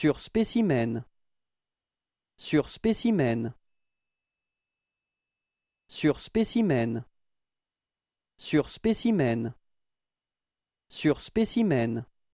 sur spécimen sur spécimen sur spécimen sur spécimen sur spécimen